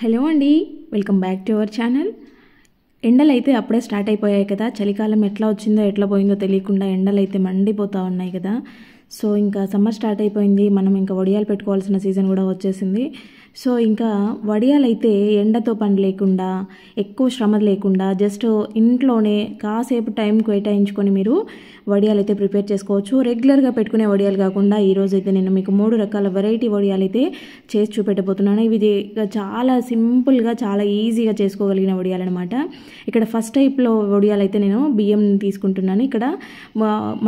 hello అండి welcome back to our channel ఎండలు అయితే అప్పుడే స్టార్ట్ అయిపోయాయి కదా చలికాలం ఎట్లా వచ్చిందో ఎట్లా పోయిందో తెలియకుండా ఎండలు అయితే మండిపోతూ ఉన్నాయి కదా సో ఇంకా సమ్మర్ స్టార్ట్ అయిపోయింది మనం ఇంకా వడియాలు పెట్టుకోవాల్సిన సీజన్ కూడా వచ్చేసింది సో ఇంకా వడియాలైతే ఎండతో పని లేకుండా ఎక్కువ శ్రమ లేకుండా జస్ట్ ఇంట్లోనే కాసేపు టైం కేటాయించుకొని మీరు వడియాలు అయితే ప్రిపేర్ చేసుకోవచ్చు రెగ్యులర్గా పెట్టుకునే వడియాలు కాకుండా ఈరోజు అయితే నేను మీకు మూడు రకాల వెరైటీ వడియాలు అయితే చేసి చూపెట్టబోతున్నాను ఇవి చాలా సింపుల్గా చాలా ఈజీగా చేసుకోగలిగిన వడియాలు అనమాట ఇక్కడ ఫస్ట్ టైప్లో వడియాలు అయితే నేను బియ్యం తీసుకుంటున్నాను ఇక్కడ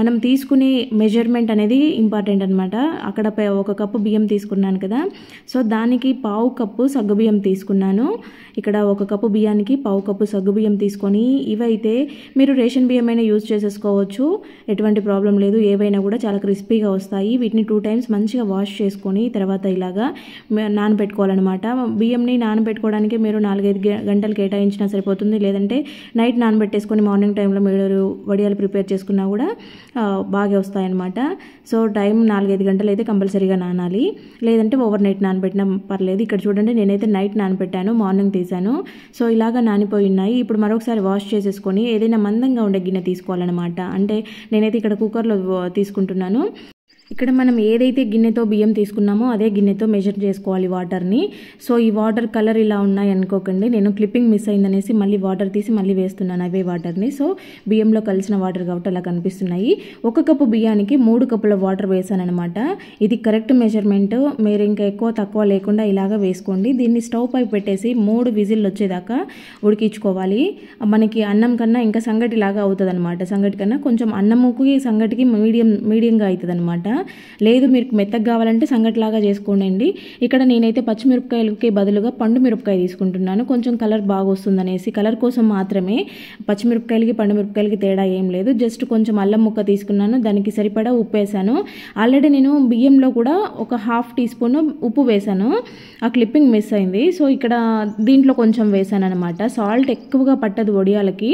మనం తీసుకునే మెజర్మెంట్ అనేది ఇంపార్టెంట్ అనమాట అక్కడ ఒక కప్పు బియ్యం తీసుకున్నాను కదా సో దానికి బియ్యానికి పావు కప్పు సగ్గుబియ్యం తీసుకున్నాను ఇక్కడ ఒక కప్పు బియ్యానికి పావు కప్పు సగ్గుబియ్యం తీసుకొని ఇవైతే మీరు రేషన్ బియ్యం అయినా యూజ్ చేసేసుకోవచ్చు ఎటువంటి ప్రాబ్లం లేదు ఏవైనా కూడా చాలా క్రిస్పీగా వస్తాయి వీటిని టూ టైమ్స్ మంచిగా వాష్ చేసుకొని తర్వాత ఇలాగా నానబెట్టుకోవాలన్నమాట బియ్యంని నానబెట్టుకోవడానికి మీరు నాలుగైదు గంటలు కేటాయించినా సరిపోతుంది లేదంటే నైట్ నానబెట్టేసుకొని మార్నింగ్ టైంలో మీరు వడియాలు ప్రిపేర్ చేసుకున్నా కూడా బాగా వస్తాయన్నమాట సో టైం నాలుగైదు గంటలు అయితే కంపల్సరీగా నానాలి లేదంటే ఓవర్ నైట్ నానబెట్టిన పర్లేదు ఇక్కడ చూడండి నేనైతే నైట్ నానపెట్టాను మార్నింగ్ తీసాను సో ఇలాగ ఉన్నాయి ఇప్పుడు మరొకసారి వాష్ చేసేసుకొని ఏదైనా మందంగా ఉండే గిన్నె తీసుకోవాలన్నమాట అంటే నేనైతే ఇక్కడ కుక్కర్లో తీసుకుంటున్నాను ఇక్కడ మనం ఏదైతే గిన్నెతో బియ్యం తీసుకున్నామో అదే గిన్నెతో మెజర్ చేసుకోవాలి వాటర్ని సో ఈ వాటర్ కలర్ ఇలా ఉన్నాయి అనుకోకండి నేను క్లిప్పింగ్ మిస్ అయిందనేసి మళ్ళీ వాటర్ తీసి మళ్ళీ వేస్తున్నాను అవే వాటర్ని సో బియ్యంలో కలిసిన వాటర్ కాబట్టి అలా కనిపిస్తున్నాయి ఒక కప్పు బియ్యానికి మూడు కప్పుల వాటర్ వేసానమాట ఇది కరెక్ట్ మెజర్మెంట్ మీరు ఇంకా ఎక్కువ తక్కువ లేకుండా ఇలాగ వేసుకోండి దీన్ని స్టవ్ పై పెట్టేసి మూడు విజిల్ వచ్చేదాకా ఉడికించుకోవాలి మనకి అన్నం కన్నా ఇంకా సంగటి లాగా అవుతుంది అనమాట సంగటి కన్నా కొంచెం అన్నముకి సంగటికి మీడియం మీడియంగా అవుతుంది అనమాట లేదు మీరు మెత్తగా కావాలంటే సంగటిలాగా చేసుకోండి ఇక్కడ నేనైతే పచ్చిమిరపకాయలకి బదులుగా పండు మిరపకాయ తీసుకుంటున్నాను కొంచెం కలర్ బాగా అనేసి కలర్ కోసం మాత్రమే పచ్చిమిరపకాయలకి పండు మిరపకాయలకి తేడా ఏం లేదు జస్ట్ కొంచెం అల్లం ముక్క తీసుకున్నాను దానికి సరిపడా ఉప్పు వేసాను ఆల్రెడీ నేను బియ్యంలో కూడా ఒక హాఫ్ టీ స్పూన్ ఉప్పు వేసాను ఆ క్లిప్పింగ్ మిస్ అయింది సో ఇక్కడ దీంట్లో కొంచెం వేసాను అనమాట సాల్ట్ ఎక్కువగా పట్టదు వడియాలకి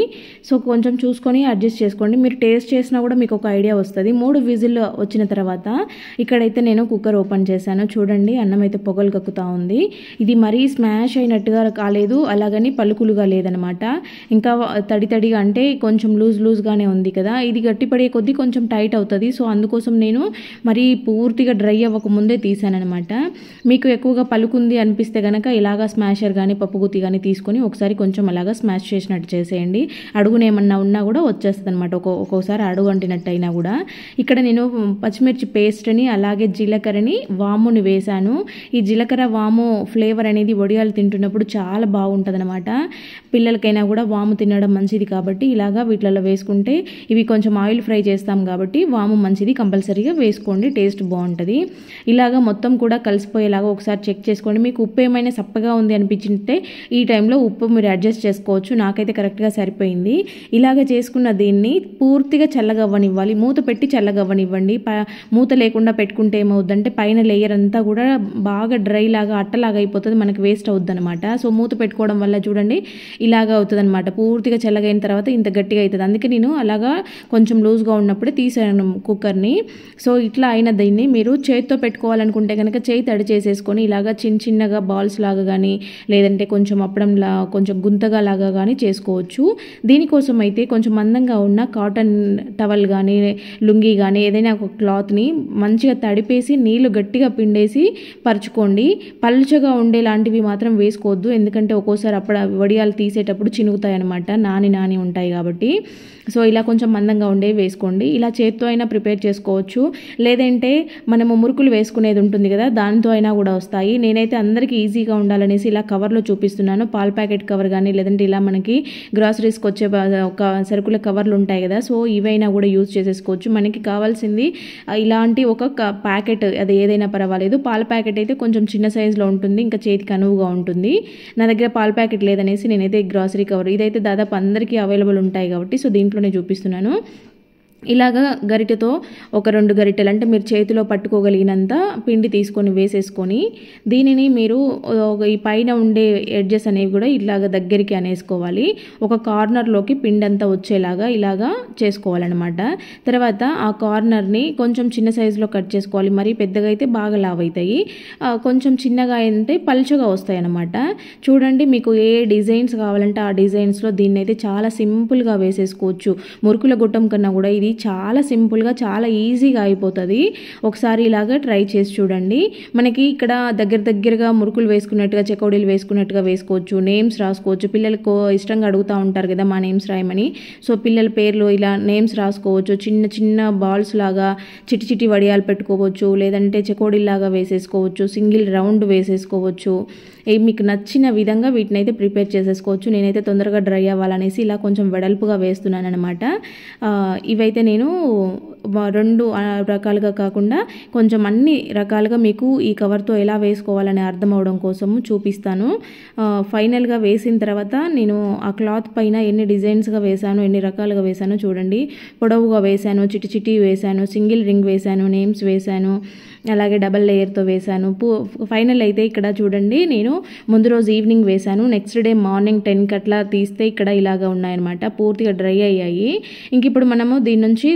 సో కొంచెం చూసుకొని అడ్జస్ట్ చేసుకోండి మీరు టేస్ట్ చేసినా కూడా మీకు ఒక ఐడియా వస్తుంది మూడు విజిల్ వచ్చిన తర్వాత తర్వాత ఇక్కడైతే నేను కుక్కర్ ఓపెన్ చేశాను చూడండి అన్నం అయితే పొగలు కక్కుతా ఉంది ఇది మరీ స్మాష్ అయినట్టుగా కాలేదు అలాగని పలుకులుగా లేదనమాట ఇంకా తడి తడిగా అంటే కొంచెం లూజ్ లూజ్గానే ఉంది కదా ఇది గట్టిపడే కొద్దీ కొంచెం టైట్ అవుతుంది సో అందుకోసం నేను మరీ పూర్తిగా డ్రై అవ్వకముందే తీసానమాట మీకు ఎక్కువగా పలుకుంది అనిపిస్తే కనుక ఇలాగా స్మాషర్ కానీ పప్పుగుతి కానీ తీసుకొని ఒకసారి కొంచెం అలాగా స్మాష్ చేసినట్టు చేసేయండి అడుగునేమన్నా ఉన్నా కూడా వచ్చేస్తుంది అనమాట ఒక్కొక్కసారి అడుగు అంటినట్టు అయినా కూడా ఇక్కడ నేను పచ్చిమిర్చి మిర్చి పేస్ట్ని అలాగే జీలకర్రని వాముని వేశాను ఈ జీలకర్ర వాము ఫ్లేవర్ అనేది వడియాలు తింటున్నప్పుడు చాలా బాగుంటుంది అనమాట పిల్లలకైనా కూడా వాము తినడం మంచిది కాబట్టి ఇలాగా వీటిలలో వేసుకుంటే ఇవి కొంచెం ఆయిల్ ఫ్రై చేస్తాం కాబట్టి వాము మంచిది కంపల్సరీగా వేసుకోండి టేస్ట్ బాగుంటుంది ఇలాగా మొత్తం కూడా కలిసిపోయేలాగా ఒకసారి చెక్ చేసుకోండి మీకు ఉప్పు ఏమైనా సప్పగా ఉంది అనిపించింటే ఈ టైంలో ఉప్పు మీరు అడ్జస్ట్ చేసుకోవచ్చు నాకైతే కరెక్ట్గా సరిపోయింది ఇలాగ చేసుకున్న దీన్ని పూర్తిగా చల్లగవ్వనివ్వాలి మూత పెట్టి చల్లగవ్వనివ్వండి మూత లేకుండా పెట్టుకుంటే ఏమవుద్దంటే పైన లేయర్ అంతా కూడా బాగా డ్రై లాగా అట్టలాగా అయిపోతుంది మనకి వేస్ట్ అవుద్ది అనమాట సో మూత పెట్టుకోవడం వల్ల చూడండి ఇలాగా అవుతుంది అనమాట పూర్తిగా చల్లగైన తర్వాత ఇంత గట్టిగా అవుతుంది అందుకే నేను అలాగా కొంచెం లూజ్గా ఉన్నప్పుడే తీసాను కుక్కర్ని సో ఇట్లా అయిన దీన్ని మీరు చేతితో పెట్టుకోవాలనుకుంటే కనుక చేయి తడి చేసేసుకొని ఇలాగా చిన్న చిన్నగా బాల్స్ లాగా కానీ లేదంటే కొంచెం అప్పడంలా కొంచెం గుంతగా లాగా కానీ చేసుకోవచ్చు దీనికోసం అయితే కొంచెం మందంగా ఉన్న కాటన్ టవల్ కానీ లుంగీ కానీ ఏదైనా ఒక క్లాత్ వాటిని మంచిగా తడిపేసి నీళ్లు గట్టిగా పిండేసి పరుచుకోండి పల్చగా ఉండేలాంటివి మాత్రం వేసుకోవద్దు ఎందుకంటే ఒక్కోసారి అప్పుడు వడియాలు తీసేటప్పుడు చినుగుతాయి అనమాట నాని నాని ఉంటాయి కాబట్టి సో ఇలా కొంచెం మందంగా ఉండేవి వేసుకోండి ఇలా చేత్తో అయినా ప్రిపేర్ చేసుకోవచ్చు లేదంటే మనము మురుకులు వేసుకునేది ఉంటుంది కదా దాంతో అయినా కూడా వస్తాయి నేనైతే అందరికీ ఈజీగా ఉండాలనేసి ఇలా కవర్లో చూపిస్తున్నాను పాల ప్యాకెట్ కవర్ కానీ లేదంటే ఇలా మనకి గ్రాసరీస్కి వచ్చే ఒక సరుకుల కవర్లు ఉంటాయి కదా సో ఇవైనా కూడా యూజ్ చేసేసుకోవచ్చు మనకి కావాల్సింది ఇలాంటి ఒక ప్యాకెట్ అది ఏదైనా పర్వాలేదు పాల ప్యాకెట్ అయితే కొంచెం చిన్న సైజులో ఉంటుంది ఇంకా చేతికి అనువుగా ఉంటుంది నా దగ్గర పాల ప్యాకెట్ లేదనేసి నేనైతే గ్రాసరీ కవర్ ఇదైతే దాదాపు అందరికీ అవైలబుల్ ఉంటాయి కాబట్టి సో దీంట్లోనే చూపిస్తున్నాను ఇలాగ గరిటెతో ఒక రెండు గరిటెలు అంటే మీరు చేతిలో పట్టుకోగలిగినంత పిండి తీసుకొని వేసేసుకొని దీనిని మీరు ఈ పైన ఉండే ఎడ్జెస్ అనేవి కూడా ఇలాగ దగ్గరికి అనేసుకోవాలి ఒక కార్నర్లోకి పిండి అంతా వచ్చేలాగా ఇలాగా చేసుకోవాలన్నమాట తర్వాత ఆ కార్నర్ని కొంచెం చిన్న సైజులో కట్ చేసుకోవాలి మరి పెద్దగా అయితే బాగా లావ్ అవుతాయి కొంచెం చిన్నగా అయితే పలుచగా వస్తాయి అన్నమాట చూడండి మీకు ఏ డిజైన్స్ కావాలంటే ఆ డిజైన్స్లో దీన్ని అయితే చాలా సింపుల్గా వేసేసుకోవచ్చు మురుకుల గుట్టం కన్నా కూడా ఇది చాలా సింపుల్గా చాలా ఈజీగా అయిపోతుంది ఒకసారి ఇలాగ ట్రై చేసి చూడండి మనకి ఇక్కడ దగ్గర దగ్గరగా మురుకులు వేసుకున్నట్టుగా చెకోడీలు వేసుకున్నట్టుగా వేసుకోవచ్చు నేమ్స్ రాసుకోవచ్చు పిల్లలకు ఇష్టంగా అడుగుతూ ఉంటారు కదా మా నేమ్స్ రాయమని సో పిల్లల పేర్లు ఇలా నేమ్స్ రాసుకోవచ్చు చిన్న చిన్న బాల్స్ లాగా చిటి చిటి వడియాలు పెట్టుకోవచ్చు లేదంటే చెకోడీలాగా వేసేసుకోవచ్చు సింగిల్ రౌండ్ వేసేసుకోవచ్చు మీకు నచ్చిన విధంగా వీటిని అయితే ప్రిపేర్ చేసేసుకోవచ్చు నేనైతే తొందరగా డ్రై అవ్వాలనేసి ఇలా కొంచెం వెడల్పుగా వేస్తున్నాను అనమాట ఇవైతే అయితే నేను రెండు రకాలుగా కాకుండా కొంచెం అన్ని రకాలుగా మీకు ఈ కవర్తో ఎలా వేసుకోవాలని అర్థం అవడం కోసం చూపిస్తాను ఫైనల్గా వేసిన తర్వాత నేను ఆ క్లాత్ పైన ఎన్ని డిజైన్స్గా వేశాను ఎన్ని రకాలుగా వేశాను చూడండి పొడవుగా వేశాను చిటి చిటి వేశాను సింగిల్ రింగ్ వేశాను నేమ్స్ వేశాను అలాగే డబల్ లేయర్తో వేశాను ఫైనల్ అయితే ఇక్కడ చూడండి నేను ముందు రోజు ఈవినింగ్ వేశాను నెక్స్ట్ డే మార్నింగ్ టెన్కి అట్లా తీస్తే ఇక్కడ ఇలాగా ఉన్నాయన్నమాట పూర్తిగా డ్రై అయ్యాయి ఇంక ఇప్పుడు మనము దీని నుంచి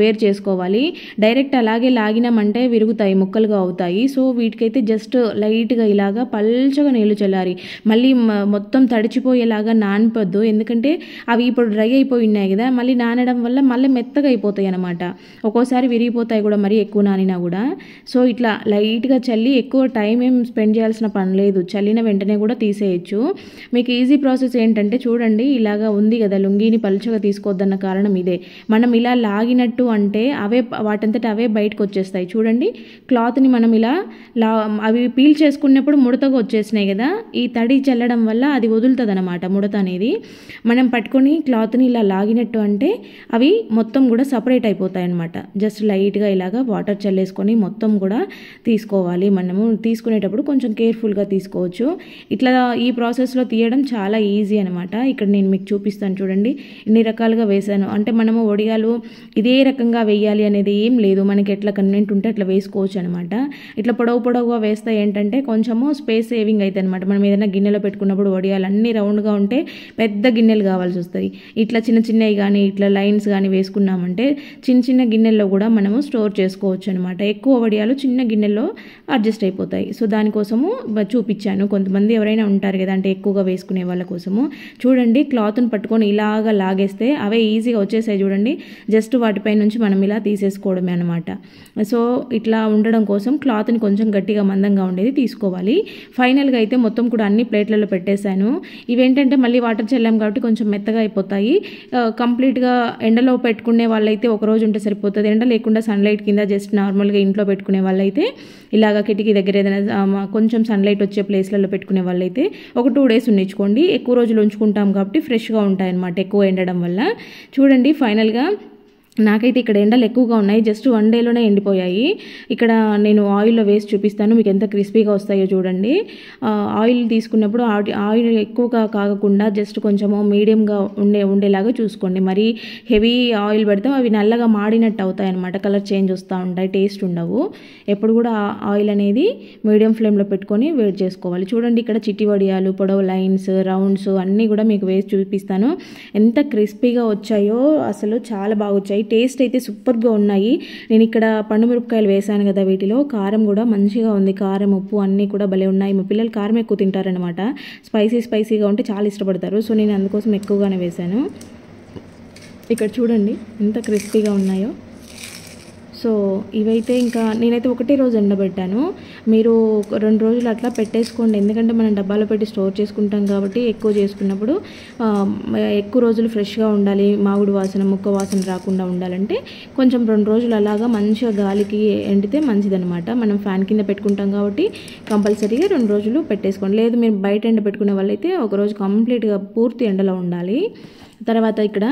వేర్ చేసుకోవాలి డైరెక్ట్ అలాగే లాగినామంటే విరుగుతాయి ముక్కలుగా అవుతాయి సో వీటికైతే జస్ట్ లైట్గా ఇలాగా పల్చగా నీళ్లు చల్లారి మళ్ళీ మొత్తం తడిచిపోయేలాగా నానిపోద్దు ఎందుకంటే అవి ఇప్పుడు డ్రై అయిపోయి ఉన్నాయి కదా మళ్ళీ నానడం వల్ల మళ్ళీ మెత్తగా అయిపోతాయి అనమాట ఒక్కోసారి విరిగిపోతాయి కూడా మరీ ఎక్కువ నానినా కూడా సో ఇట్లా లైట్గా చల్లి ఎక్కువ టైం ఏం స్పెండ్ చేయాల్సిన పని లేదు చల్లిన వెంటనే కూడా తీసేయచ్చు మీకు ఈజీ ప్రాసెస్ ఏంటంటే చూడండి ఇలాగా ఉంది కదా లుంగీని పలుచగా తీసుకోవద్దన్న కారణం ఇదే మనం ఇలా లాగినట్టు అంటే అవే వాటంతట అవే బయటకు వచ్చేస్తాయి చూడండి క్లాత్ని మనం ఇలా లా అవి పీల్ చేసుకున్నప్పుడు ముడతగా వచ్చేసినాయి కదా ఈ తడి చల్లడం వల్ల అది వదులుతుంది అనమాట ముడత అనేది మనం పట్టుకొని క్లాత్ని ఇలా లాగినట్టు అంటే అవి మొత్తం కూడా సపరేట్ అయిపోతాయి అనమాట జస్ట్ లైట్గా ఇలాగా వాటర్ చల్లేసుకొని మొత్తం కూడా తీసుకోవాలి మనము తీసుకునేటప్పుడు కొంచెం కేర్ఫుల్గా తీసుకోవచ్చు ఇట్లా ఈ ప్రాసెస్లో తీయడం చాలా ఈజీ అనమాట ఇక్కడ నేను మీకు చూపిస్తాను చూడండి ఎన్ని రకాలుగా వేశాను అంటే మనము ఒడియాలు ఇదే రకంగా ఖచ్చితంగా వేయాలి అనేది ఏం లేదు మనకి ఎట్లా కన్వెంట్ ఉంటే అట్లా వేసుకోవచ్చు అనమాట ఇట్లా పొడవు పొడవుగా వేస్తే ఏంటంటే కొంచెము స్పేస్ సేవింగ్ అవుతుంది అనమాట మనం ఏదైనా గిన్నెలో పెట్టుకున్నప్పుడు వడియాలు అన్నీ రౌండ్గా ఉంటే పెద్ద గిన్నెలు కావాల్సి వస్తాయి ఇట్లా చిన్న చిన్నవి కానీ ఇట్లా లైన్స్ కానీ వేసుకున్నామంటే చిన్న చిన్న గిన్నెల్లో కూడా మనము స్టోర్ చేసుకోవచ్చు అనమాట ఎక్కువ వడియాలు చిన్న గిన్నెల్లో అడ్జస్ట్ అయిపోతాయి సో దానికోసము చూపించాను కొంతమంది ఎవరైనా ఉంటారు కదా అంటే ఎక్కువగా వేసుకునే వాళ్ళ కోసము చూడండి క్లాత్ను పట్టుకొని ఇలాగా లాగేస్తే అవే ఈజీగా వచ్చేసాయి చూడండి జస్ట్ వాటిపై నుంచి మనం ఇలా తీసేసుకోవడమే అనమాట సో ఇట్లా ఉండడం కోసం క్లాత్ని కొంచెం గట్టిగా మందంగా ఉండేది తీసుకోవాలి ఫైనల్గా అయితే మొత్తం కూడా అన్ని ప్లేట్లలో పెట్టేశాను ఇవేంటంటే మళ్ళీ వాటర్ చల్లాం కాబట్టి కొంచెం మెత్తగా అయిపోతాయి కంప్లీట్గా ఎండలో పెట్టుకునే వాళ్ళైతే ఒక రోజు ఉంటే సరిపోతుంది ఎండ లేకుండా సన్లైట్ కింద జస్ట్ నార్మల్గా ఇంట్లో పెట్టుకునే వాళ్ళైతే ఇలాగ కిటికీ దగ్గర ఏదైనా కొంచెం సన్లైట్ వచ్చే ప్లేస్లలో పెట్టుకునే వాళ్ళైతే ఒక టూ డేస్ ఉన్నించుకోండి ఎక్కువ రోజులు ఉంచుకుంటాం కాబట్టి ఫ్రెష్గా ఉంటాయి అనమాట ఎక్కువ ఎండడం వల్ల చూడండి ఫైనల్గా నాకైతే ఇక్కడ ఎండలు ఎక్కువగా ఉన్నాయి జస్ట్ వన్ డేలోనే ఎండిపోయాయి ఇక్కడ నేను ఆయిల్లో వేసి చూపిస్తాను మీకు ఎంత క్రిస్పీగా వస్తాయో చూడండి ఆయిల్ తీసుకున్నప్పుడు ఆయిల్ ఎక్కువగా కాకుండా జస్ట్ కొంచెము మీడియంగా ఉండే ఉండేలాగా చూసుకోండి మరి హెవీ ఆయిల్ పెడతాం అవి నల్లగా మాడినట్టు అవుతాయి అనమాట కలర్ చేంజ్ వస్తూ ఉంటాయి టేస్ట్ ఉండవు ఎప్పుడు కూడా ఆయిల్ అనేది మీడియం ఫ్లేమ్లో పెట్టుకొని వేడి చేసుకోవాలి చూడండి ఇక్కడ చిట్టి వడియాలు పొడవు లైన్స్ రౌండ్స్ అన్నీ కూడా మీకు వేసి చూపిస్తాను ఎంత క్రిస్పీగా వచ్చాయో అసలు చాలా బాగా వచ్చాయి టేస్ట్ అయితే సూపర్గా ఉన్నాయి నేను ఇక్కడ పండు మిరపకాయలు వేశాను కదా వీటిలో కారం కూడా మంచిగా ఉంది కారం ఉప్పు అన్నీ కూడా భలే ఉన్నాయి మా పిల్లలు కారం ఎక్కువ తింటారనమాట స్పైసీ స్పైసీగా ఉంటే చాలా ఇష్టపడతారు సో నేను అందుకోసం ఎక్కువగానే వేశాను ఇక్కడ చూడండి ఎంత క్రిస్పీగా ఉన్నాయో సో ఇవైతే ఇంకా నేనైతే ఒకటే రోజు ఎండబెట్టాను మీరు రెండు రోజులు అట్లా పెట్టేసుకోండి ఎందుకంటే మనం డబ్బాలో పెట్టి స్టోర్ చేసుకుంటాం కాబట్టి ఎక్కువ చేసుకున్నప్పుడు ఎక్కువ రోజులు ఫ్రెష్గా ఉండాలి మామిడి వాసన ముక్క వాసన రాకుండా ఉండాలంటే కొంచెం రెండు రోజులు అలాగా మంచిగా గాలికి ఎండితే మంచిదనమాట మనం ఫ్యాన్ కింద పెట్టుకుంటాం కాబట్టి కంపల్సరీగా రెండు రోజులు పెట్టేసుకోండి లేదు మీరు బయట ఎండ పెట్టుకునే వాళ్ళైతే ఒక రోజు కంప్లీట్గా పూర్తి ఎండలో ఉండాలి తర్వాత ఇక్కడ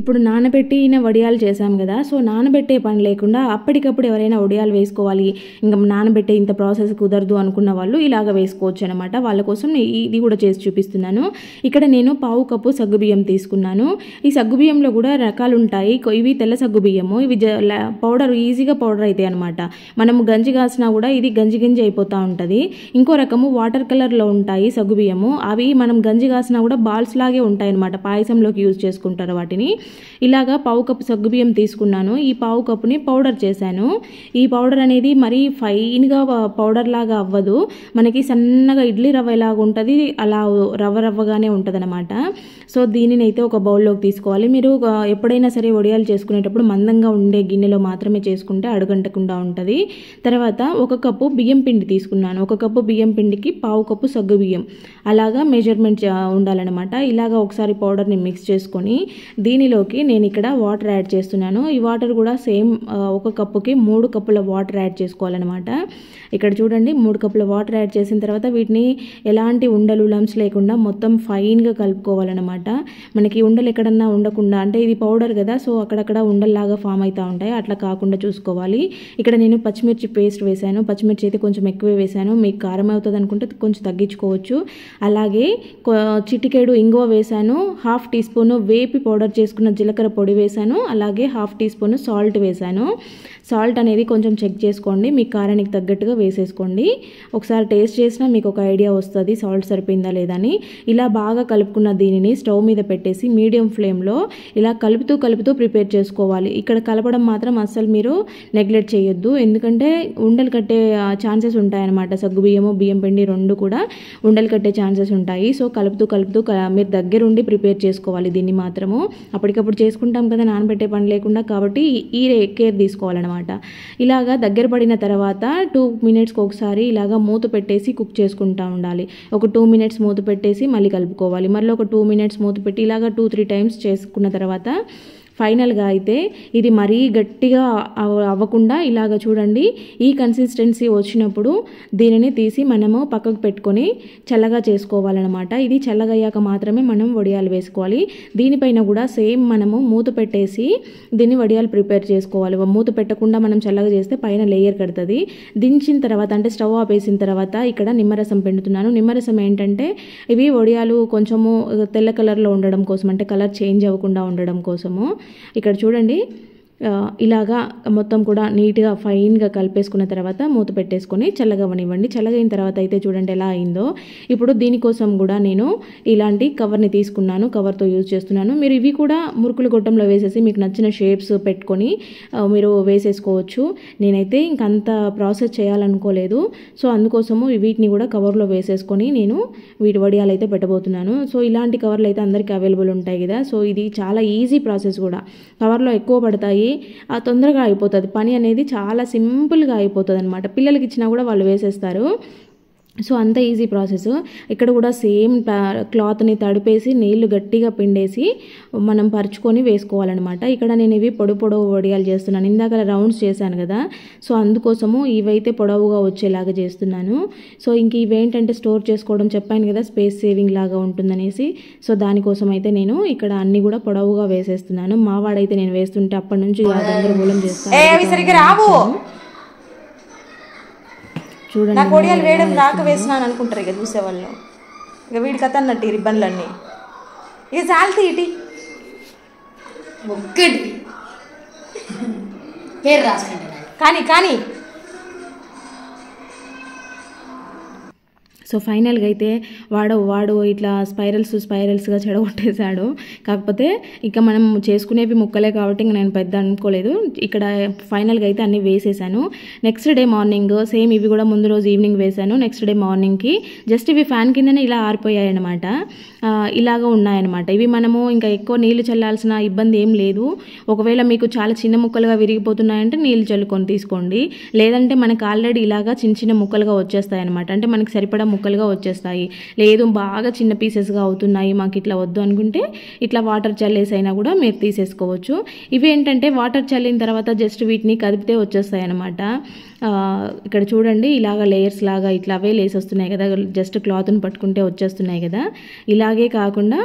ఇప్పుడు నానబెట్టిన వడియాలు చేసాం కదా సో నానబెట్టే పని లేకుండా అప్పటికప్పుడు ఎవరైనా వడియాలు వేసుకోవాలి ఇంకా నానబెట్టే ఇంత ప్రాసెస్ కుదరదు అనుకున్న వాళ్ళు ఇలాగ వేసుకోవచ్చు అనమాట వాళ్ళ కోసం ఇది కూడా చేసి చూపిస్తున్నాను ఇక్కడ నేను పావు కప్పు సగ్గుబియ్యం తీసుకున్నాను ఈ సగ్గుబియ్యంలో కూడా రకాలు ఉంటాయి ఇవి తెల్ల సగ్గుబియ్యము ఇవి పౌడర్ ఈజీగా పౌడర్ అవుతాయి అనమాట మనం గంజి కాసినా కూడా ఇది గంజి గింజి అయిపోతూ ఉంటుంది ఇంకో రకము వాటర్ కలర్లో ఉంటాయి సగ్గుబియ్యము అవి మనం గంజి కాసినా కూడా బాల్స్ లాగే ఉంటాయి అనమాట పాయసంలోకి యూజ్ చేసుకుంటారు వాటిని ఇలాగా పావు కప్పు సగ్గుబియ్యం తీసుకున్నాను ఈ పావు కప్పుని పౌడర్ చేశాను ఈ పౌడర్ అనేది మరీ ఫైన్గా పౌడర్ లాగా అవ్వదు మనకి సన్నగా ఇడ్లీ రవ్వ ఎలాగ ఉంటుంది అలా రవ్వ రవ్వగానే ఉంటుంది అనమాట సో దీనిని అయితే ఒక బౌల్లోకి తీసుకోవాలి మీరు ఎప్పుడైనా సరే వడియాలు చేసుకునేటప్పుడు మందంగా ఉండే గిన్నెలో మాత్రమే చేసుకుంటే అడుగంటకుండా ఉంటుంది తర్వాత ఒక కప్పు బియ్యం పిండి తీసుకున్నాను ఒక కప్పు బియ్యం పిండికి పావు కప్పు సగ్గు బియ్యం అలాగా మెజర్మెంట్ ఉండాలన్నమాట ఇలాగా ఒకసారి పౌడర్ని మిక్స్ చేసుకొని దీనిలో మిక్సీలోకి నేను ఇక్కడ వాటర్ యాడ్ చేస్తున్నాను ఈ వాటర్ కూడా సేమ్ ఒక కప్పుకి మూడు కప్పుల వాటర్ యాడ్ చేసుకోవాలన్నమాట ఇక్కడ చూడండి మూడు కప్పుల వాటర్ యాడ్ చేసిన తర్వాత వీటిని ఎలాంటి ఉండలు లంప్స్ లేకుండా మొత్తం ఫైన్గా కలుపుకోవాలన్నమాట మనకి ఉండలు ఎక్కడన్నా ఉండకుండా అంటే ఇది పౌడర్ కదా సో అక్కడక్కడ ఉండల్లాగా ఫామ్ అవుతూ ఉంటాయి అట్లా కాకుండా చూసుకోవాలి ఇక్కడ నేను పచ్చిమిర్చి పేస్ట్ వేశాను పచ్చిమిర్చి అయితే కొంచెం ఎక్కువే వేశాను మీకు కారం అవుతుంది అనుకుంటే కొంచెం తగ్గించుకోవచ్చు అలాగే చిటికేడు ఇంగువ వేశాను హాఫ్ టీ స్పూన్ వేపి పౌడర్ చేసుకున్న స్పూన్ జీలకర్ర పొడి వేశాను అలాగే హాఫ్ టీ స్పూన్ సాల్ట్ వేశాను సాల్ట్ అనేది కొంచెం చెక్ చేసుకోండి మీ కారానికి తగ్గట్టుగా వేసేసుకోండి ఒకసారి టేస్ట్ చేసినా మీకు ఒక ఐడియా వస్తుంది సాల్ట్ సరిపోయిందా లేదని ఇలా బాగా కలుపుకున్న దీనిని స్టవ్ మీద పెట్టేసి మీడియం ఫ్లేమ్లో ఇలా కలుపుతూ కలుపుతూ ప్రిపేర్ చేసుకోవాలి ఇక్కడ కలపడం మాత్రం అస్సలు మీరు నెగ్లెక్ట్ చేయొద్దు ఎందుకంటే ఉండలు కట్టే ఛాన్సెస్ ఉంటాయన్నమాట సగ్గు బియ్యము బియ్యం పిండి రెండు కూడా ఉండలు కట్టే ఛాన్సెస్ ఉంటాయి సో కలుపుతూ కలుపుతూ మీరు దగ్గరుండి ప్రిపేర్ చేసుకోవాలి దీన్ని మాత్రము అప్పటికి అప్పటికప్పుడు చేసుకుంటాం కదా నానబెట్టే పని లేకుండా కాబట్టి ఈ కేర్ తీసుకోవాలన్నమాట ఇలాగా దగ్గర పడిన తర్వాత టూ మినిట్స్కి ఒకసారి ఇలాగా మూత పెట్టేసి కుక్ చేసుకుంటూ ఉండాలి ఒక టూ మినిట్స్ మూత పెట్టేసి మళ్ళీ కలుపుకోవాలి మళ్ళీ ఒక టూ మినిట్స్ మూత పెట్టి ఇలాగా టూ త్రీ టైమ్స్ చేసుకున్న తర్వాత ఫైనల్గా అయితే ఇది మరీ గట్టిగా అవ్వకుండా ఇలాగ చూడండి ఈ కన్సిస్టెన్సీ వచ్చినప్పుడు దీనిని తీసి మనము పక్కకు పెట్టుకొని చల్లగా చేసుకోవాలన్నమాట ఇది చల్లగయ్యాక మాత్రమే మనం వడియాలు వేసుకోవాలి దీనిపైన కూడా సేమ్ మనము మూత పెట్టేసి దీన్ని వడియాలు ప్రిపేర్ చేసుకోవాలి మూత పెట్టకుండా మనం చల్లగా చేస్తే పైన లేయర్ కడుతుంది దించిన తర్వాత అంటే స్టవ్ ఆపేసిన తర్వాత ఇక్కడ నిమ్మరసం పెండుతున్నాను నిమ్మరసం ఏంటంటే ఇవి వడియాలు కొంచెము తెల్ల కలర్లో ఉండడం కోసం అంటే కలర్ చేంజ్ అవ్వకుండా ఉండడం కోసము ఇక్కడ చూడండి ఇలాగా మొత్తం కూడా నీట్గా ఫైన్గా కలిపేసుకున్న తర్వాత మూత పెట్టేసుకొని చల్లగవనివ్వండి చల్లగైన తర్వాత అయితే చూడండి ఎలా అయిందో ఇప్పుడు దీనికోసం కూడా నేను ఇలాంటి కవర్ని తీసుకున్నాను కవర్తో యూజ్ చేస్తున్నాను మీరు ఇవి కూడా మురుకులు గొట్టంలో వేసేసి మీకు నచ్చిన షేప్స్ పెట్టుకొని మీరు వేసేసుకోవచ్చు నేనైతే ఇంకంత ప్రాసెస్ చేయాలనుకోలేదు సో అందుకోసము వీటిని కూడా కవర్లో వేసేసుకొని నేను వీటి వడియాలు అయితే పెట్టబోతున్నాను సో ఇలాంటి కవర్లు అయితే అందరికీ అవైలబుల్ ఉంటాయి కదా సో ఇది చాలా ఈజీ ప్రాసెస్ కూడా కవర్లో ఎక్కువ పడతాయి తొందరగా అయిపోతుంది పని అనేది చాలా సింపుల్గా అయిపోతుంది అనమాట పిల్లలకి ఇచ్చినా కూడా వాళ్ళు వేసేస్తారు సో అంత ఈజీ ప్రాసెస్ ఇక్కడ కూడా సేమ్ క్లాత్ని తడిపేసి నీళ్లు గట్టిగా పిండేసి మనం పరుచుకొని వేసుకోవాలన్నమాట ఇక్కడ నేను ఇవి పొడవు పొడవు వడియాలు చేస్తున్నాను ఇందాక రౌండ్స్ చేశాను కదా సో అందుకోసము ఇవైతే పొడవుగా వచ్చేలాగా చేస్తున్నాను సో ఇంక ఇవేంటంటే స్టోర్ చేసుకోవడం చెప్పాను కదా స్పేస్ సేవింగ్ లాగా ఉంటుందనేసి సో దానికోసం అయితే నేను ఇక్కడ అన్ని కూడా పొడవుగా వేసేస్తున్నాను మావాడైతే నేను వేస్తుంటే అప్పటి నుంచి గందరగోళం మూలం చేస్తాను చూడండి నాకు ఒడియాలు వేయడం రాక వేసినాను అనుకుంటారు ఇక చూసేవాళ్ళు ఇక వీడి కథ అన్నట్టు ఈ రిబ్బన్లన్నీ ఇక చాలితే తీటి ఒక్కటి పేరు రాసుకుంటాను కానీ కానీ సో ఫైనల్గా అయితే వాడు వాడు ఇట్లా స్పైరల్స్ స్పైరల్స్గా చెడగొట్టేశాడు కాకపోతే ఇక మనం చేసుకునేవి ముక్కలే కాబట్టి నేను పెద్ద అనుకోలేదు ఇక్కడ ఫైనల్గా అయితే అన్నీ వేసేసాను నెక్స్ట్ డే మార్నింగ్ సేమ్ ఇవి కూడా ముందు రోజు ఈవినింగ్ వేశాను నెక్స్ట్ డే మార్నింగ్కి జస్ట్ ఇవి ఫ్యాన్ కిందనే ఇలా ఆరిపోయాయి అనమాట ఇలాగా ఉన్నాయన్నమాట ఇవి మనము ఇంకా ఎక్కువ నీళ్లు చల్లాల్సిన ఇబ్బంది ఏం లేదు ఒకవేళ మీకు చాలా చిన్న ముక్కలుగా విరిగిపోతున్నాయంటే నీళ్లు చల్లుకొని తీసుకోండి లేదంటే మనకు ఆల్రెడీ ఇలాగా చిన్న చిన్న ముక్కలుగా వచ్చేస్తాయి అనమాట అంటే మనకి సరిపడా ముక్కలుగా వచ్చేస్తాయి లేదు బాగా చిన్న పీసెస్గా అవుతున్నాయి మాకు ఇట్లా వద్దు అనుకుంటే ఇట్లా వాటర్ చల్లేసైనా కూడా మీరు తీసేసుకోవచ్చు ఇవేంటంటే వాటర్ చల్లిన తర్వాత జస్ట్ వీటిని కదిపితే వచ్చేస్తాయి అనమాట ఇక్కడ చూడండి ఇలాగ లేయర్స్ లాగా ఇట్లా అవే లేసి వస్తున్నాయి కదా జస్ట్ క్లాత్ని పట్టుకుంటే వచ్చేస్తున్నాయి కదా ఇలాగే కాకుండా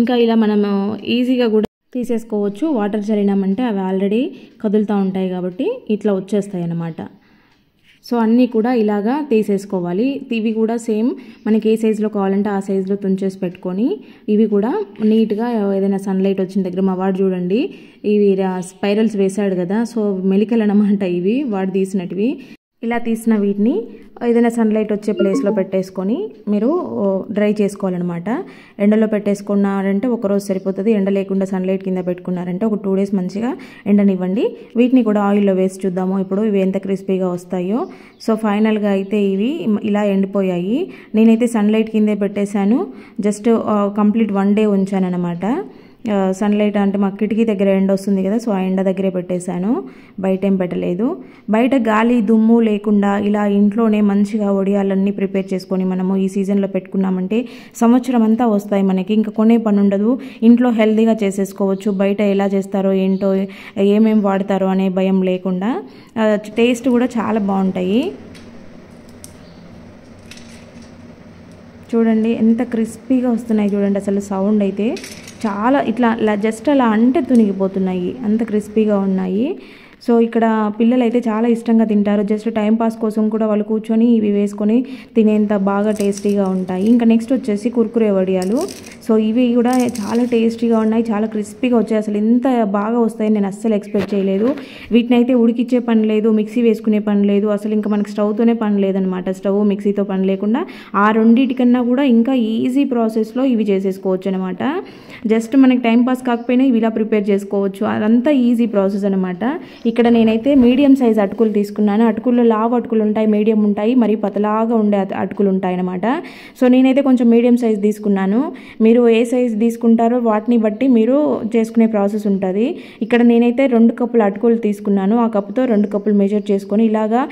ఇంకా ఇలా మనము ఈజీగా కూడా తీసేసుకోవచ్చు వాటర్ చల్లినామంటే అవి ఆల్రెడీ కదులుతూ ఉంటాయి కాబట్టి ఇట్లా వచ్చేస్తాయి అన్నమాట సో అన్నీ కూడా ఇలాగా తీసేసుకోవాలి ఇవి కూడా సేమ్ మనకి ఏ సైజులో కావాలంటే ఆ సైజులో తుంచేసి పెట్టుకొని ఇవి కూడా నీట్గా ఏదైనా సన్లైట్ వచ్చిన దగ్గర మా వాడు చూడండి ఇవి స్పైరల్స్ వేశాడు కదా సో మెలికలు అనమాట ఇవి వాడు తీసినటివి ఇలా తీసిన వీటిని ఏదైనా సన్లైట్ వచ్చే ప్లేస్లో పెట్టేసుకొని మీరు డ్రై చేసుకోవాలన్నమాట ఎండలో పెట్టేసుకున్నారంటే ఒకరోజు సరిపోతుంది ఎండ లేకుండా సన్లైట్ కింద పెట్టుకున్నారంటే ఒక టూ డేస్ మంచిగా ఎండనివ్వండి వీటిని కూడా ఆయిల్లో వేసి చూద్దాము ఇప్పుడు ఇవి ఎంత క్రిస్పీగా వస్తాయో సో ఫైనల్గా అయితే ఇవి ఇలా ఎండిపోయాయి నేనైతే సన్లైట్ కిందే పెట్టేశాను జస్ట్ కంప్లీట్ వన్ డే ఉంచాను అనమాట సన్లైట్ అంటే మా కిటికీ దగ్గర ఎండ వస్తుంది కదా సో ఆ ఎండ దగ్గరే పెట్టేశాను బయట ఏం పెట్టలేదు బయట గాలి దుమ్ము లేకుండా ఇలా ఇంట్లోనే మంచిగా ఒడియాలన్నీ ప్రిపేర్ చేసుకొని మనము ఈ సీజన్లో పెట్టుకున్నామంటే సంవత్సరం అంతా వస్తాయి మనకి ఇంకా కొనే పని ఉండదు ఇంట్లో హెల్దీగా చేసేసుకోవచ్చు బయట ఎలా చేస్తారో ఏంటో ఏమేం వాడతారో అనే భయం లేకుండా టేస్ట్ కూడా చాలా బాగుంటాయి చూడండి ఎంత క్రిస్పీగా వస్తున్నాయి చూడండి అసలు సౌండ్ అయితే చాలా ఇట్లా జస్ట్ అలా అంటే తునిగిపోతున్నాయి అంత క్రిస్పీగా ఉన్నాయి సో ఇక్కడ పిల్లలు అయితే చాలా ఇష్టంగా తింటారు జస్ట్ టైం పాస్ కోసం కూడా వాళ్ళు కూర్చొని ఇవి వేసుకొని తినేంత బాగా టేస్టీగా ఉంటాయి ఇంకా నెక్స్ట్ వచ్చేసి కుర్కురే వడియాలు సో ఇవి కూడా చాలా టేస్టీగా ఉన్నాయి చాలా క్రిస్పీగా వచ్చాయి అసలు ఎంత బాగా వస్తాయని నేను అస్సలు ఎక్స్పెక్ట్ చేయలేదు వీటిని అయితే ఉడికిచ్చే పని లేదు మిక్సీ వేసుకునే పని లేదు అసలు ఇంకా మనకి స్టవ్తోనే పని లేదనమాట స్టవ్ మిక్సీతో పని లేకుండా ఆ రెండింటికన్నా కూడా ఇంకా ఈజీ ప్రాసెస్లో ఇవి చేసేసుకోవచ్చు అనమాట జస్ట్ మనకి టైం పాస్ కాకపోయినా ఇలా ప్రిపేర్ చేసుకోవచ్చు అదంతా ఈజీ ప్రాసెస్ అనమాట ఇక్కడ నేనైతే మీడియం సైజ్ అటుకులు తీసుకున్నాను అటుకుల్లో లావు అటుకులు ఉంటాయి మీడియం ఉంటాయి మరి పతలాగా ఉండే అటుకులు ఉంటాయి అనమాట సో నేనైతే కొంచెం మీడియం సైజ్ తీసుకున్నాను మీరు ఏ సైజ్ తీసుకుంటారో వాటిని బట్టి మీరు చేసుకునే ప్రాసెస్ ఉంటుంది ఇక్కడ నేనైతే రెండు కప్పులు అటుకులు తీసుకున్నాను ఆ కప్పుతో రెండు కప్పులు మెజర్ చేసుకొని ఇలాగా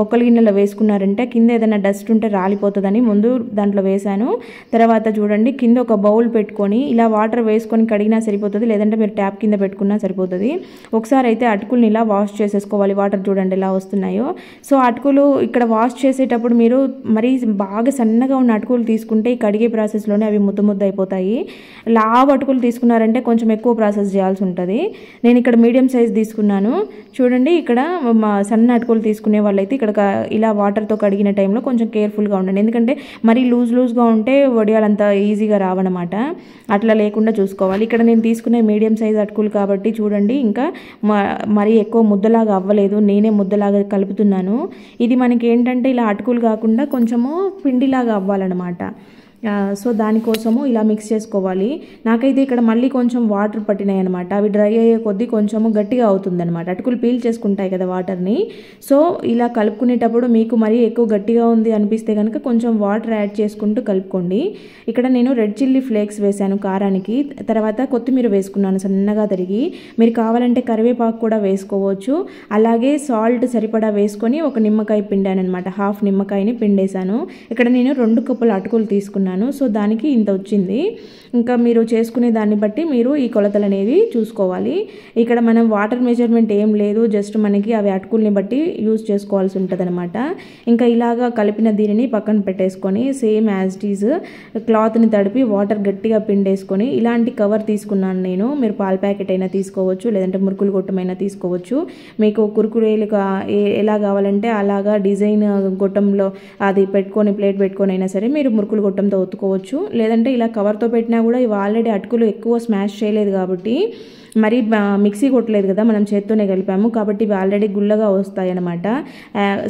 బొక్కల గిన్నెలో వేసుకున్నారంటే కింద ఏదైనా డస్ట్ ఉంటే రాలిపోతుందని ముందు దాంట్లో వేశాను తర్వాత చూడండి కింద ఒక బౌల్ పెట్టుకొని ఇలా వాటర్ వాటర్ వేసుకొని కడిగినా సరిపోతుంది లేదంటే మీరు ట్యాప్ కింద పెట్టుకున్నా సరిపోతుంది ఒకసారి అయితే అటుకుల్ని ఇలా వాష్ చేసేసుకోవాలి వాటర్ చూడండి ఎలా వస్తున్నాయో సో అటుకులు ఇక్కడ వాష్ చేసేటప్పుడు మీరు మరీ బాగా సన్నగా ఉన్న అటుకులు తీసుకుంటే ఈ కడిగే ప్రాసెస్లోనే అవి ముద్ద ముద్ద అయిపోతాయి లావ్ అటుకులు తీసుకున్నారంటే కొంచెం ఎక్కువ ప్రాసెస్ చేయాల్సి ఉంటుంది నేను ఇక్కడ మీడియం సైజ్ తీసుకున్నాను చూడండి ఇక్కడ సన్న అటుకులు తీసుకునే వాళ్ళైతే ఇక్కడ ఇలా వాటర్తో కడిగిన టైంలో కొంచెం కేర్ఫుల్గా ఉండండి ఎందుకంటే మరీ లూజ్ లూజ్గా ఉంటే వడియాలంతా ఈజీగా రావన్నమాట అట్లా లేకుండా రాకుండా చూసుకోవాలి ఇక్కడ నేను తీసుకునే మీడియం సైజ్ అటుకులు కాబట్టి చూడండి ఇంకా మరీ ఎక్కువ ముద్దలాగా అవ్వలేదు నేనే ముద్దలాగా కలుపుతున్నాను ఇది మనకి ఏంటంటే ఇలా అటుకులు కాకుండా కొంచెము పిండిలాగా అవ్వాలన్నమాట సో దానికోసము ఇలా మిక్స్ చేసుకోవాలి నాకైతే ఇక్కడ మళ్ళీ కొంచెం వాటర్ పట్టినాయి అనమాట అవి డ్రై అయ్యే కొద్దీ కొంచెము గట్టిగా అవుతుందనమాట అటుకులు పీల్ చేసుకుంటాయి కదా వాటర్ని సో ఇలా కలుపుకునేటప్పుడు మీకు మరీ ఎక్కువ గట్టిగా ఉంది అనిపిస్తే కనుక కొంచెం వాటర్ యాడ్ చేసుకుంటూ కలుపుకోండి ఇక్కడ నేను రెడ్ చిల్లీ ఫ్లేక్స్ వేశాను కారానికి తర్వాత కొత్తిమీర వేసుకున్నాను సన్నగా తరిగి మీరు కావాలంటే కరివేపాకు కూడా వేసుకోవచ్చు అలాగే సాల్ట్ సరిపడా వేసుకొని ఒక నిమ్మకాయ పిండాను అనమాట హాఫ్ నిమ్మకాయని పిండేశాను ఇక్కడ నేను రెండు కప్పులు అటుకులు తీసుకున్నాను చేసుకున్నాను సో దానికి ఇంత వచ్చింది ఇంకా మీరు చేసుకునే దాన్ని బట్టి మీరు ఈ కొలతలు అనేవి చూసుకోవాలి ఇక్కడ మనం వాటర్ మెజర్మెంట్ ఏం లేదు జస్ట్ మనకి అవి అటుకుల్ని బట్టి యూజ్ చేసుకోవాల్సి ఉంటుంది అనమాట ఇంకా ఇలాగా కలిపిన దీనిని పక్కన పెట్టేసుకొని సేమ్ యాజ్ టీజ్ క్లాత్ని తడిపి వాటర్ గట్టిగా పిండేసుకొని ఇలాంటి కవర్ తీసుకున్నాను నేను మీరు పాల ప్యాకెట్ అయినా తీసుకోవచ్చు లేదంటే మురుకులు గొట్టమైనా తీసుకోవచ్చు మీకు కురుకురేలు ఎలా కావాలంటే అలాగా డిజైన్ గొట్టంలో అది పెట్టుకొని ప్లేట్ పెట్టుకొని అయినా సరే మీరు మురుకులు గొట్టంతో ఒత్తుకోవచ్చు లేదంటే ఇలా కవర్తో పెట్టినా కూడా ఇవి ఆల్రెడీ అటుకులు ఎక్కువ స్మాష్ చేయలేదు కాబట్టి మరి మిక్సీ కొట్టలేదు కదా మనం చేత్తోనే కలిపాము కాబట్టి ఇవి ఆల్రెడీ గుల్లగా వస్తాయి అనమాట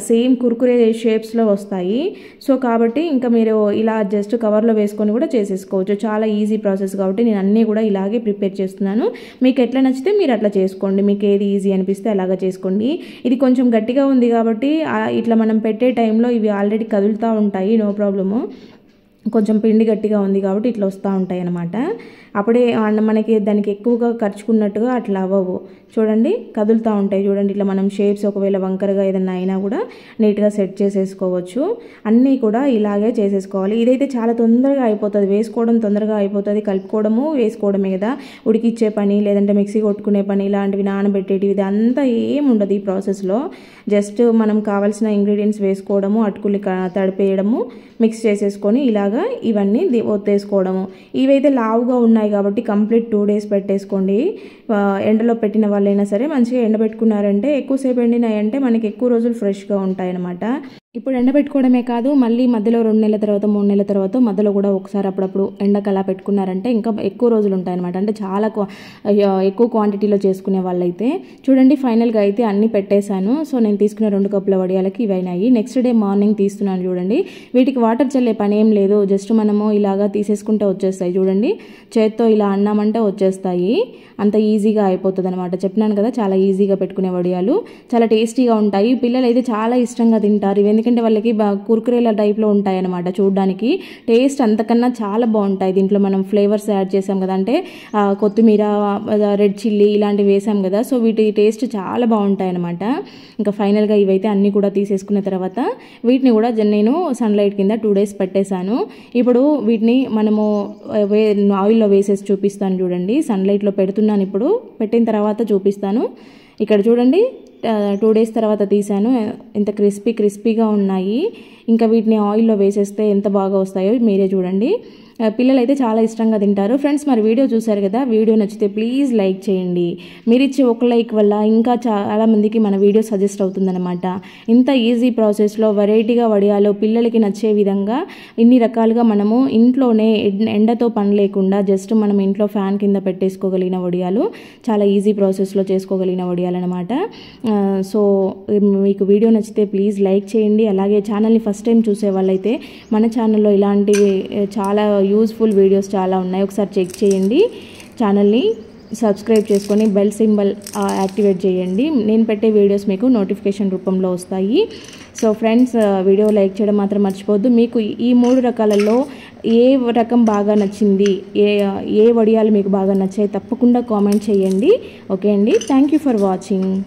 సేమ్ కుర్కురే షేప్స్లో వస్తాయి సో కాబట్టి ఇంకా మీరు ఇలా జస్ట్ కవర్లో వేసుకొని కూడా చేసేసుకోవచ్చు చాలా ఈజీ ప్రాసెస్ కాబట్టి నేను అన్నీ కూడా ఇలాగే ప్రిపేర్ చేస్తున్నాను మీకు ఎట్లా నచ్చితే మీరు అట్లా చేసుకోండి మీకు ఏది ఈజీ అనిపిస్తే అలాగే చేసుకోండి ఇది కొంచెం గట్టిగా ఉంది కాబట్టి ఇట్లా మనం పెట్టే టైంలో ఇవి ఆల్రెడీ కదులుతూ ఉంటాయి నో ప్రాబ్లము కొంచెం పిండి గట్టిగా ఉంది కాబట్టి ఇట్లా వస్తూ ఉంటాయి అనమాట అప్పుడే మనకి దానికి ఎక్కువగా ఖర్చుకున్నట్టుగా అట్లా అవ్వవు చూడండి కదులుతూ ఉంటాయి చూడండి ఇట్లా మనం షేప్స్ ఒకవేళ వంకరగా ఏదైనా అయినా కూడా నీట్గా సెట్ చేసేసుకోవచ్చు అన్నీ కూడా ఇలాగే చేసేసుకోవాలి ఇదైతే చాలా తొందరగా అయిపోతుంది వేసుకోవడం తొందరగా అయిపోతుంది కలుపుకోవడము వేసుకోవడమే కదా ఉడికిచ్చే పని లేదంటే మిక్సీ కొట్టుకునే పని ఇలాంటివి నానబెట్టేటివి ఇది అంతా ఏముండదు ఈ ప్రాసెస్లో జస్ట్ మనం కావాల్సిన ఇంగ్రీడియంట్స్ వేసుకోవడము అటుకులు తడిపేయడము మిక్స్ చేసేసుకొని ఇలాగ విధంగా ఇవన్నీ ఒత్తేసుకోవడము ఇవైతే లావుగా ఉన్నాయి కాబట్టి కంప్లీట్ టూ డేస్ పెట్టేసుకోండి ఎండలో పెట్టిన వాళ్ళైనా సరే మంచిగా ఎండబెట్టుకున్నారంటే ఎక్కువసేపు ఎండినాయంటే మనకి ఎక్కువ రోజులు ఫ్రెష్గా ఉంటాయన్నమాట ఇప్పుడు ఎండబెట్టుకోవడమే కాదు మళ్ళీ మధ్యలో రెండు నెలల తర్వాత మూడు నెలల తర్వాత మధ్యలో కూడా ఒకసారి అప్పుడప్పుడు ఎండకు అలా పెట్టుకున్నారంటే ఇంకా ఎక్కువ రోజులు ఉంటాయన్నమాట అంటే చాలా ఎక్కువ క్వాంటిటీలో చేసుకునే వాళ్ళైతే చూడండి ఫైనల్గా అయితే అన్నీ పెట్టేశాను సో నేను తీసుకున్న రెండు కప్పుల వడియాలకి ఇవైనాయి నెక్స్ట్ డే మార్నింగ్ తీస్తున్నాను చూడండి వీటికి వాటర్ చల్లే పని ఏం లేదు జస్ట్ మనము ఇలాగా తీసేసుకుంటే వచ్చేస్తాయి చూడండి చేత్తో ఇలా అన్నామంటే వచ్చేస్తాయి అంత ఈజీగా అయిపోతుంది అనమాట చెప్పినాను కదా చాలా ఈజీగా పెట్టుకునే వడియాలు చాలా టేస్టీగా ఉంటాయి పిల్లలు అయితే చాలా ఇష్టంగా తింటారు ఇవన్నీ ఎందుకంటే వాళ్ళకి కుర్కురేల టైప్లో ఉంటాయి అనమాట చూడడానికి టేస్ట్ అంతకన్నా చాలా బాగుంటాయి దీంట్లో మనం ఫ్లేవర్స్ యాడ్ చేసాం కదా అంటే కొత్తిమీర రెడ్ చిల్లీ ఇలాంటివి వేసాం కదా సో వీటి టేస్ట్ చాలా బాగుంటాయి అనమాట ఇంకా ఫైనల్గా ఇవైతే అన్నీ కూడా తీసేసుకున్న తర్వాత వీటిని కూడా నేను సన్లైట్ కింద టూ డేస్ పెట్టేశాను ఇప్పుడు వీటిని మనము వే ఆయిల్లో వేసేసి చూపిస్తాను చూడండి సన్లైట్లో పెడుతున్నాను ఇప్పుడు పెట్టిన తర్వాత చూపిస్తాను ఇక్కడ చూడండి టూ డేస్ తర్వాత తీసాను ఎంత క్రిస్పీ క్రిస్పీగా ఉన్నాయి ఇంకా వీటిని ఆయిల్లో వేసేస్తే ఎంత బాగా వస్తాయో మీరే చూడండి పిల్లలైతే చాలా ఇష్టంగా తింటారు ఫ్రెండ్స్ మరి వీడియో చూశారు కదా వీడియో నచ్చితే ప్లీజ్ లైక్ చేయండి మీరు ఇచ్చే ఒక లైక్ వల్ల ఇంకా చాలామందికి మన వీడియో సజెస్ట్ అవుతుందన్నమాట ఇంత ఈజీ ప్రాసెస్లో వెరైటీగా వడియాలో పిల్లలకి నచ్చే విధంగా ఇన్ని రకాలుగా మనము ఇంట్లోనే ఎండతో పని లేకుండా జస్ట్ మనం ఇంట్లో ఫ్యాన్ కింద పెట్టేసుకోగలిగిన వడియాలు చాలా ఈజీ ప్రాసెస్లో చేసుకోగలిగిన వడియాలన్నమాట సో మీకు వీడియో నచ్చితే ప్లీజ్ లైక్ చేయండి అలాగే ఛానల్ని ఫస్ట్ ఫస్ట్ టైం చూసేవాళ్ళైతే మన ఛానల్లో ఇలాంటివి చాలా యూస్ఫుల్ వీడియోస్ చాలా ఉన్నాయి ఒకసారి చెక్ చేయండి ఛానల్ని సబ్స్క్రైబ్ చేసుకొని బెల్ సింబల్ యాక్టివేట్ చేయండి నేను పెట్టే వీడియోస్ మీకు నోటిఫికేషన్ రూపంలో వస్తాయి సో ఫ్రెండ్స్ వీడియో లైక్ చేయడం మాత్రం మర్చిపోవద్దు మీకు ఈ మూడు రకాలలో ఏ రకం బాగా నచ్చింది ఏ ఏ వడియాలు మీకు బాగా నచ్చాయి తప్పకుండా కామెంట్ చేయండి ఓకే అండి థ్యాంక్ ఫర్ వాచింగ్